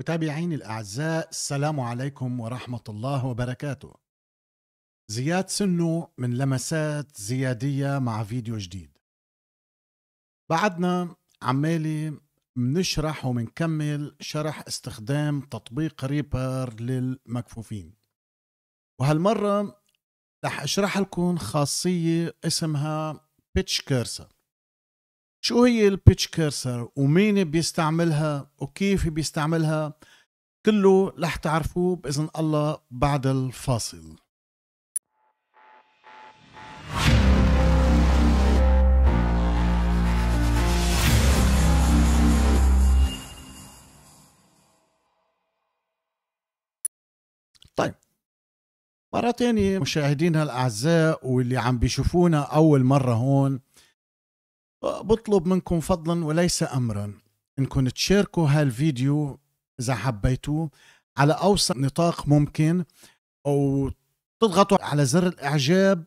متابعيني الأعزاء السلام عليكم ورحمة الله وبركاته زياد سنو من لمسات زيادية مع فيديو جديد بعدنا عمالي منشرح ومنكمل شرح استخدام تطبيق ريبر للمكفوفين وهالمرة رح اشرح لكم خاصية اسمها بيتش كيرسر شو هي البيتش كيرسر ومين بيستعملها وكيف بيستعملها كله رح تعرفوه باذن الله بعد الفاصل طيب مرة تانية مشاهدينا الأعزاء واللي عم بيشوفونا أول مرة هون بطلب منكم فضلا وليس امرا انكم تشاركوا هالفيديو اذا حبيتوه على اوسع نطاق ممكن او تضغطوا على زر الاعجاب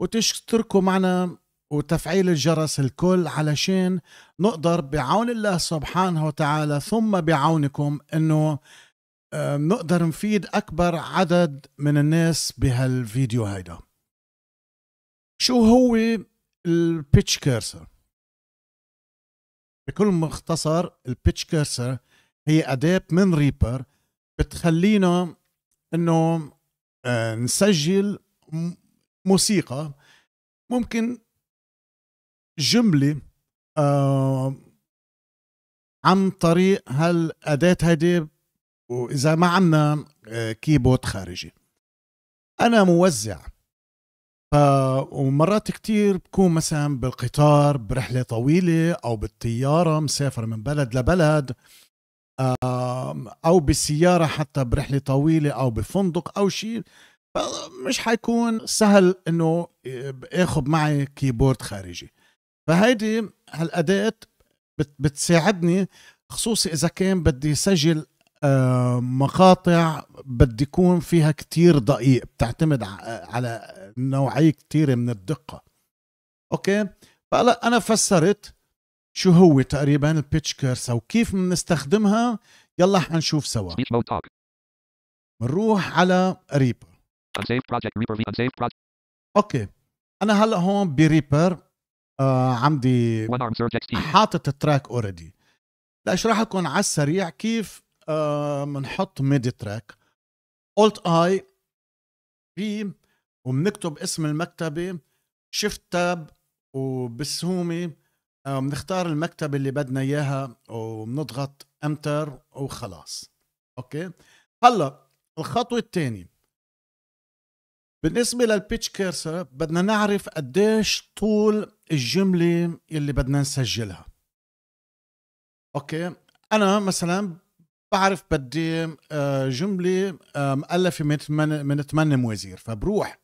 وتشتركوا معنا وتفعيل الجرس الكل علشان نقدر بعون الله سبحانه وتعالى ثم بعونكم انه آه، نقدر نفيد اكبر عدد من الناس بهالفيديو هيدا شو هو البيتش كيرسر بكل مختصر البيتش كيرسر هي أداة من ريبر بتخلينا انه آه، نسجل موسيقى ممكن جملة آه، عن طريق هالأداة هيدي وإذا ما عنا كيبورد آه، خارجي أنا موزع ف ومرات كثير بكون مثلا بالقطار برحله طويله او بالطياره مسافر من بلد لبلد او بالسياره حتى برحله طويله او بفندق او شيء مش حيكون سهل انه اخذ معي كيبورد خارجي فهيدي هالاداه بتساعدني خصوصي اذا كان بدي سجل آه، مقاطع بدي يكون فيها كتير دقيق بتعتمد على نوعية كتير من الدقة أوكي فلا أنا فسرت شو هو تقريبا البيتش أو وكيف بنستخدمها يلا حنشوف سوا بنروح على ريبر اوكي انا هلا هون بريبر آه عندي حاطط التراك اوريدي لاشرح لكم على السريع كيف بنحط آه، ميدي تراك اولت اي بي وبنكتب اسم المكتبه شيفت تاب وبسهومي بنختار آه، المكتبه اللي بدنا اياها وبنضغط انتر وخلاص اوكي هلا الخطوه الثانيه بالنسبه للبيتش كيرسر بدنا نعرف قديش طول الجمله اللي بدنا نسجلها اوكي انا مثلا بعرف بدي آه، جمله آه، مؤلفه من ثمان من ثمان موازير فبروح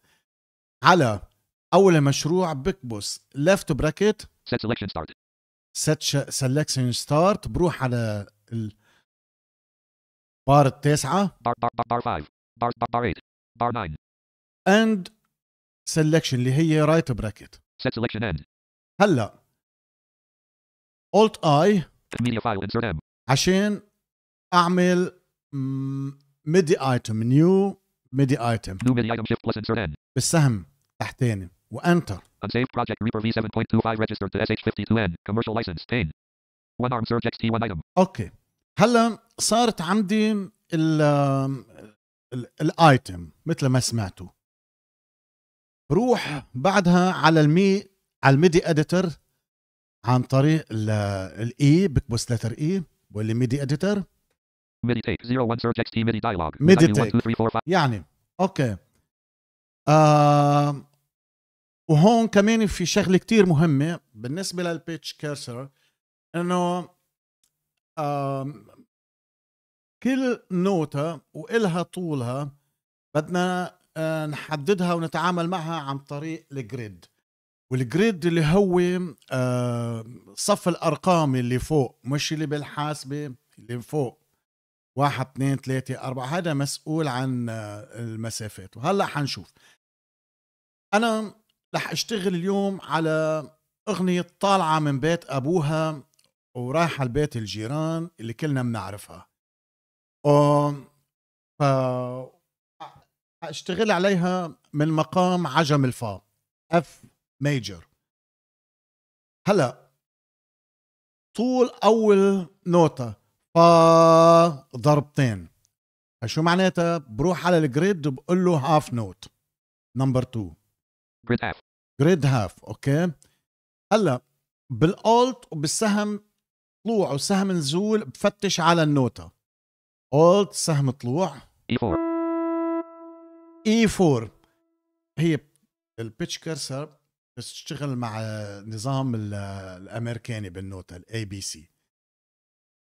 على اول مشروع بكبس ليفت براكت set selection start set selection start بروح على البار التاسعه بار بار بار 5 بار بار 8 بار 9 and selection اللي هي right bracket set selection end هلا alt i media file insert m عشان اعمل ميدي ايتم نيو ميدي ايتم نيو ميدي ايتم شيفت بلس انسرت ان بالسهم تحتاني وانتر Unsaved project Reaper V7.25 registered to SH52N commercial license 10 One arm surge XT one item اوكي هلا صارت عندي ال الايتم مثل ما سمعتوا بروح بعدها على المي على الميدي اديتر عن طريق الاي بكبس لتر اي واللي ميدي اديتر meditate يعني اوكي آه وهون كمان في شغله كتير مهمه بالنسبه للبيتش كيرسر انه آه كل نوتة وإلها طولها بدنا آه نحددها ونتعامل معها عن طريق الجريد والجريد اللي هو آه صف الأرقام اللي فوق مش اللي بالحاسبة اللي فوق واحد اثنين ثلاثة أربعة هذا مسؤول عن آه، المسافات وهلأ حنشوف أنا رح أشتغل اليوم على أغنية طالعة من بيت أبوها ورايحة لبيت الجيران اللي كلنا بنعرفها ف اشتغل عليها من مقام عجم الفا اف ميجر هلا طول اول نوتة ضربتين شو معناتها بروح على الجريد بقول له هاف نوت نمبر 2 جريد هاف جريد هاف اوكي هلا بالالت وبالسهم طلوع وسهم نزول بفتش على النوتة الت سهم طلوع اي 4 اي 4 هي البيتش كيرسر بتشتغل مع نظام الامريكاني بالنوتة الاي بي سي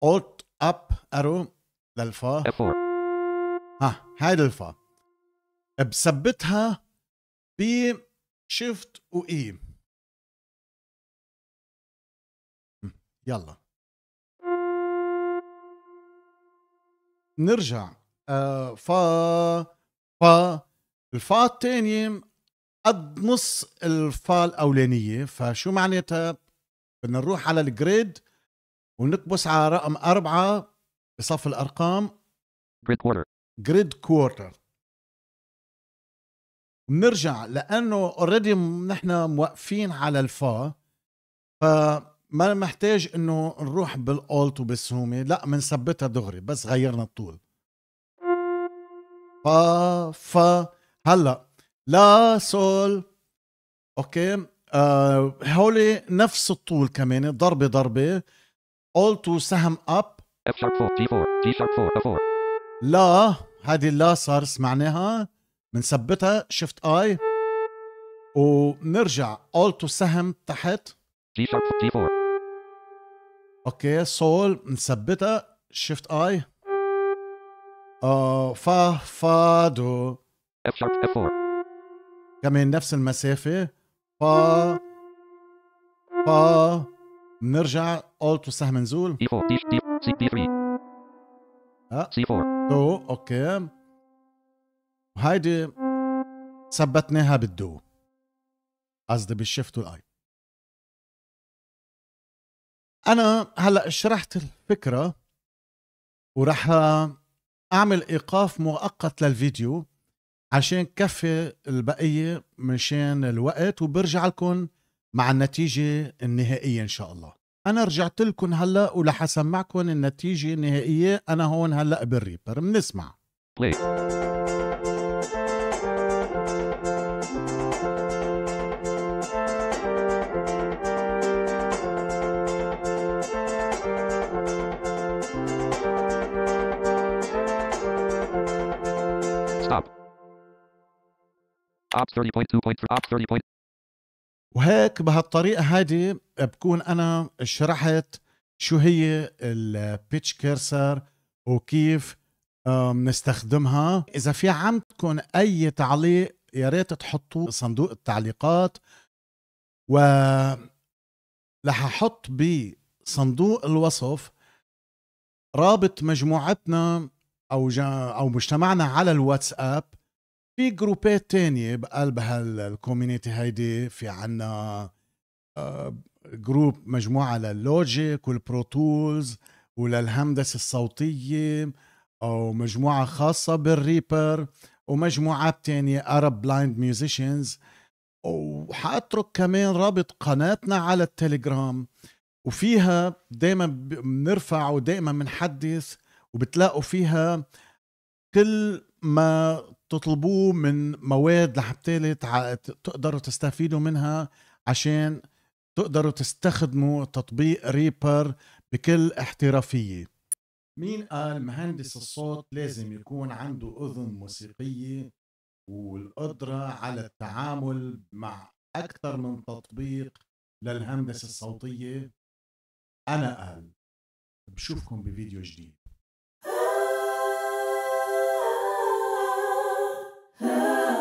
الت اب ارو للفا ها هاي للفا بثبتها ب شيفت اي e. يلا نرجع آه فا فا الفا الثانية قد نص الفا الأولانية فشو معناتها بدنا نروح على الجريد ونكبس على رقم أربعة بصف الأرقام جريد كوارتر جريد كوارتر بنرجع لأنه اوريدي نحن موقفين على الفا فما محتاج إنه نروح بالألت وبالسومة لا بنثبتها دغري بس غيرنا الطول فا فا هلا لا سول اوكي آه هولي نفس الطول كمان ضربه ضربه all to سهم up F sharp 4 D 4 D sharp 4 A4 لا هذه لا صار سمعناها بنثبتها شيفت اي ونرجع all to سهم تحت D sharp 4 D 4 اوكي سول بنثبتها شيفت اي آه فا فا دو F sharp F4 كمان نفس المسافة فا فا نرجع Alt وسهم نزول اه دو اوكي هيدي ثبتناها بالدو قصدي بالشيفت والاي انا هلا شرحت الفكره وراح اعمل ايقاف مؤقت للفيديو عشان كفي البقيه مشان الوقت وبرجع لكم مع النتيجة النهائية إن شاء الله أنا رجعت لكم هلأ ولح أسمعكم النتيجة النهائية أنا هون هلأ بالريبر بنسمع Stop. Ops 30.2.3. Ops 30. وهيك بهالطريقه هذه بكون انا شرحت شو هي البيتش كيرسر وكيف آه، نستخدمها اذا في عندكم اي تعليق يا ريت تحطوه صندوق التعليقات و رح احط بصندوق الوصف رابط مجموعتنا او جا او مجتمعنا على الواتساب في جروبات تانية بقلب هالكوميونيتي هيدي في عنا جروب آه، مجموعة لللوجيك والبرو تولز وللهندسة الصوتية أو مجموعة خاصة بالريبر ومجموعات تانية Arab Blind Musicians وحأترك كمان رابط قناتنا على التليجرام وفيها دايما بنرفع ودايما بنحدث وبتلاقوا فيها كل ما تطلبوه من مواد لحبتالي تقدروا تستفيدوا منها عشان تقدروا تستخدموا تطبيق ريبر بكل احترافية مين قال مهندس الصوت لازم يكون عنده أذن موسيقية والقدرة على التعامل مع أكثر من تطبيق للهندسة الصوتية أنا قال بشوفكم بفيديو جديد love.